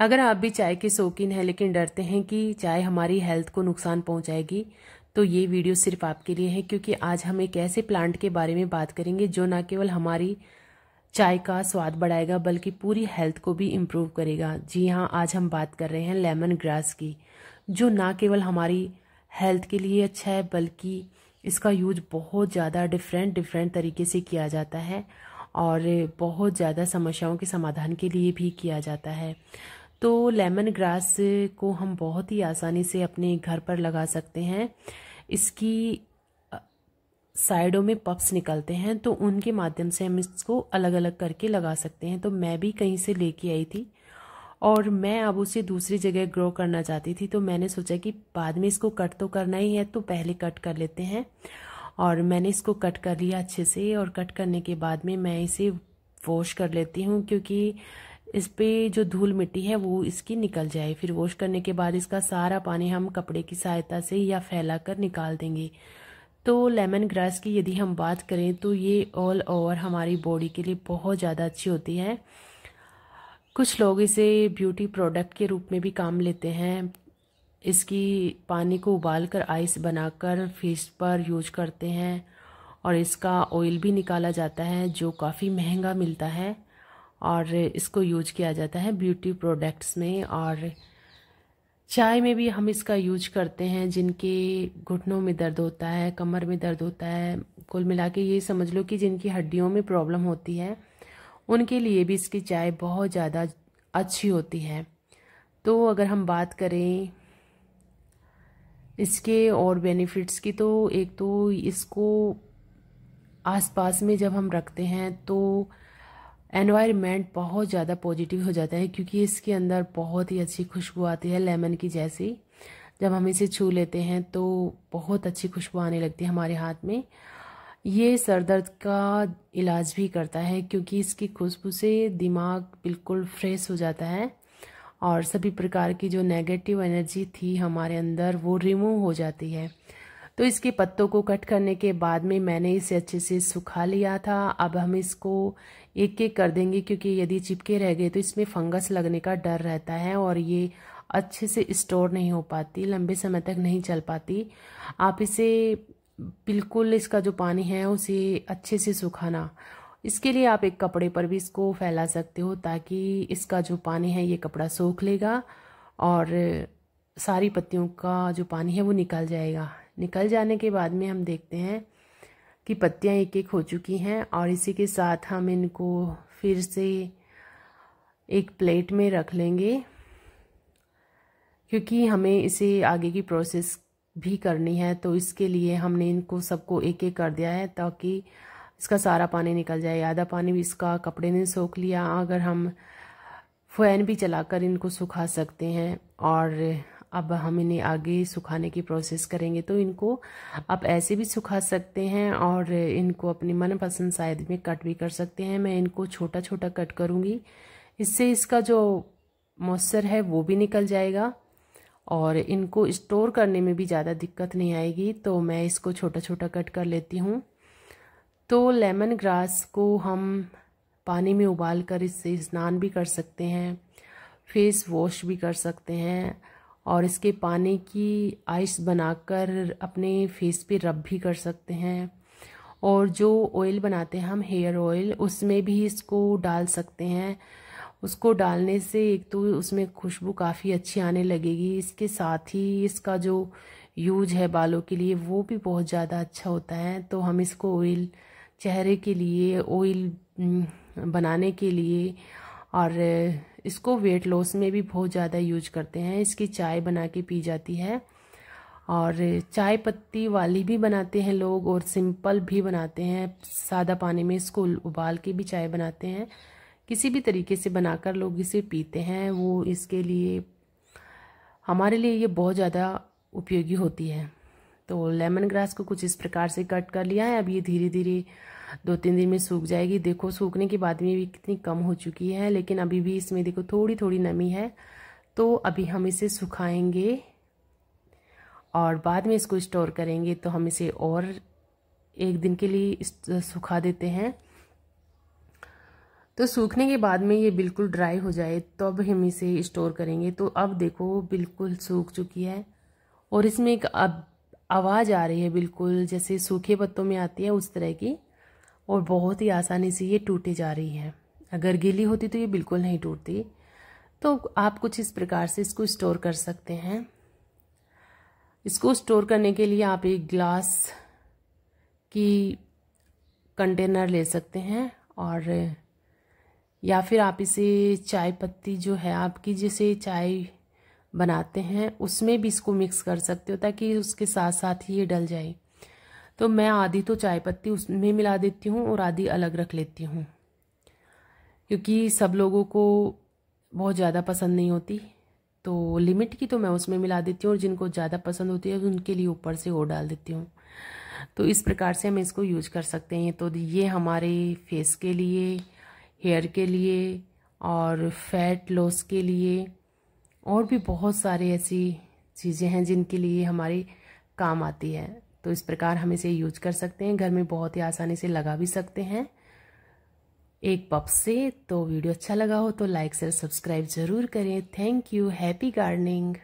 अगर आप भी चाय के शौकीन हैं लेकिन डरते हैं कि चाय हमारी हेल्थ को नुकसान पहुंचाएगी तो ये वीडियो सिर्फ आपके लिए है क्योंकि आज हम एक ऐसे प्लांट के बारे में बात करेंगे जो न केवल हमारी चाय का स्वाद बढ़ाएगा बल्कि पूरी हेल्थ को भी इम्प्रूव करेगा जी हाँ आज हम बात कर रहे हैं लेमन ग्रास की जो ना केवल हमारी हेल्थ के लिए अच्छा है बल्कि इसका यूज बहुत ज़्यादा डिफरेंट डिफरेंट तरीके से किया जाता है और बहुत ज़्यादा समस्याओं के समाधान के लिए भी किया जाता है तो लेमन ग्रास को हम बहुत ही आसानी से अपने घर पर लगा सकते हैं इसकी साइडों में पप्स निकलते हैं तो उनके माध्यम से हम इसको अलग अलग करके लगा सकते हैं तो मैं भी कहीं से लेके आई थी और मैं अब उसे दूसरी जगह ग्रो करना चाहती थी तो मैंने सोचा कि बाद में इसको कट तो करना ही है तो पहले कट कर लेते हैं और मैंने इसको कट कर लिया अच्छे से और कट करने के बाद में मैं इसे वॉश कर लेती हूँ क्योंकि इस पर जो धूल मिट्टी है वो इसकी निकल जाए फिर वॉश करने के बाद इसका सारा पानी हम कपड़े की सहायता से या फैला कर निकाल देंगे तो लेमन ग्रास की यदि हम बात करें तो ये ऑल ओवर हमारी बॉडी के लिए बहुत ज़्यादा अच्छी होती है कुछ लोग इसे ब्यूटी प्रोडक्ट के रूप में भी काम लेते हैं इसकी पानी को उबाल कर आइस बनाकर फेस पर यूज करते हैं और इसका ऑयल भी निकाला जाता है जो काफ़ी महंगा मिलता है और इसको यूज किया जाता है ब्यूटी प्रोडक्ट्स में और चाय में भी हम इसका यूज करते हैं जिनके घुटनों में दर्द होता है कमर में दर्द होता है कुल मिला के ये समझ लो कि जिनकी हड्डियों में प्रॉब्लम होती है उनके लिए भी इसकी चाय बहुत ज़्यादा अच्छी होती है तो अगर हम बात करें इसके और बेनिफिट्स की तो एक तो इसको आसपास में जब हम रखते हैं तो एनवायरमेंट बहुत ज़्यादा पॉजिटिव हो जाता है क्योंकि इसके अंदर बहुत ही अच्छी खुशबू आती है लेमन की जैसी जब हम इसे छू लेते हैं तो बहुत अच्छी खुशबू आने लगती है हमारे हाथ में ये सर दर्द का इलाज भी करता है क्योंकि इसकी खुशबू से दिमाग बिल्कुल फ्रेश हो जाता है और सभी प्रकार की जो नेगेटिव एनर्जी थी हमारे अंदर वो रिमूव हो जाती है तो इसके पत्तों को कट करने के बाद में मैंने इसे अच्छे से सुखा लिया था अब हम इसको एक एक कर देंगे क्योंकि यदि चिपके रह गए तो इसमें फंगस लगने का डर रहता है और ये अच्छे से स्टोर नहीं हो पाती लंबे समय तक नहीं चल पाती आप इसे बिल्कुल इसका जो पानी है उसे अच्छे से सुखाना इसके लिए आप एक कपड़े पर भी इसको फैला सकते हो ताकि इसका जो पानी है ये कपड़ा सूख लेगा और सारी पत्तियों का जो पानी है वो निकल जाएगा निकल जाने के बाद में हम देखते हैं कि पत्तियाँ एक एक हो चुकी हैं और इसी के साथ हम इनको फिर से एक प्लेट में रख लेंगे क्योंकि हमें इसे आगे की प्रोसेस भी करनी है तो इसके लिए हमने इनको सबको एक एक कर दिया है ताकि इसका सारा पानी निकल जाए आधा पानी भी इसका कपड़े ने सोख लिया अगर हम फैन भी चलाकर इनको सुखा सकते हैं और अब हम इन्हें आगे सुखाने की प्रोसेस करेंगे तो इनको आप ऐसे भी सुखा सकते हैं और इनको अपनी मनपसंद साइज में कट भी कर सकते हैं मैं इनको छोटा छोटा कट करूँगी इससे इसका जो मॉइस्चर है वो भी निकल जाएगा और इनको स्टोर करने में भी ज़्यादा दिक्कत नहीं आएगी तो मैं इसको छोटा छोटा कट कर लेती हूँ तो लेमन ग्रास को हम पानी में उबाल कर इससे स्नान भी कर सकते हैं फेस वॉश भी कर सकते हैं और इसके पानी की आइस बनाकर अपने फेस पे रब भी कर सकते हैं और जो ऑयल बनाते हैं हम हेयर ऑयल उसमें भी इसको डाल सकते हैं उसको डालने से एक तो उसमें खुशबू काफ़ी अच्छी आने लगेगी इसके साथ ही इसका जो यूज है बालों के लिए वो भी बहुत ज़्यादा अच्छा होता है तो हम इसको ऑयल चेहरे के लिए ऑयल बनाने के लिए और इसको वेट लॉस में भी बहुत ज़्यादा यूज करते हैं इसकी चाय बना के पी जाती है और चाय पत्ती वाली भी बनाते हैं लोग और सिंपल भी बनाते हैं सादा पानी में इसको उबाल के भी चाय बनाते हैं किसी भी तरीके से बनाकर लोग इसे पीते हैं वो इसके लिए हमारे लिए ये बहुत ज़्यादा उपयोगी होती है तो लेमन ग्रास को कुछ इस प्रकार से कट कर लिया है अब ये धीरे धीरे दो तीन दिन में सूख जाएगी देखो सूखने के बाद में भी कितनी कम हो चुकी है लेकिन अभी भी इसमें देखो थोड़ी थोड़ी नमी है तो अभी हम इसे सुखाएंगे और बाद में इसको स्टोर करेंगे तो हम इसे और एक दिन के लिए सुखा देते हैं तो सूखने के बाद में ये बिल्कुल ड्राई हो जाए तो अब हम इसे स्टोर करेंगे तो अब देखो बिल्कुल सूख चुकी है और इसमें एक अब आवाज़ आ रही है बिल्कुल जैसे सूखे पत्तों में आती है उस तरह की और बहुत ही आसानी से ये टूटे जा रही है अगर गीली होती तो ये बिल्कुल नहीं टूटती तो आप कुछ इस प्रकार से इसको स्टोर कर सकते हैं इसको स्टोर करने के लिए आप एक ग्लास की कंटेनर ले सकते हैं और या फिर आप इसे चाय पत्ती जो है आपकी जैसे चाय बनाते हैं उसमें भी इसको मिक्स कर सकते हो ताकि उसके साथ साथ ही ये डल जाए तो मैं आधी तो चाय पत्ती उसमें मिला देती हूँ और आधी अलग रख लेती हूँ क्योंकि सब लोगों को बहुत ज़्यादा पसंद नहीं होती तो लिमिट की तो मैं उसमें मिला देती हूँ और जिनको ज़्यादा पसंद होती है उनके लिए ऊपर से और डाल देती हूँ तो इस प्रकार से हम इसको यूज कर सकते हैं तो ये हमारे फेस के लिए हेयर के लिए और फैट लॉस के लिए और भी बहुत सारी ऐसी चीज़ें हैं जिनके लिए हमारे काम आती है तो इस प्रकार हम इसे यूज कर सकते हैं घर में बहुत ही आसानी से लगा भी सकते हैं एक पप से तो वीडियो अच्छा लगा हो तो लाइक शेयर सब्सक्राइब ज़रूर करें थैंक यू हैप्पी गार्डनिंग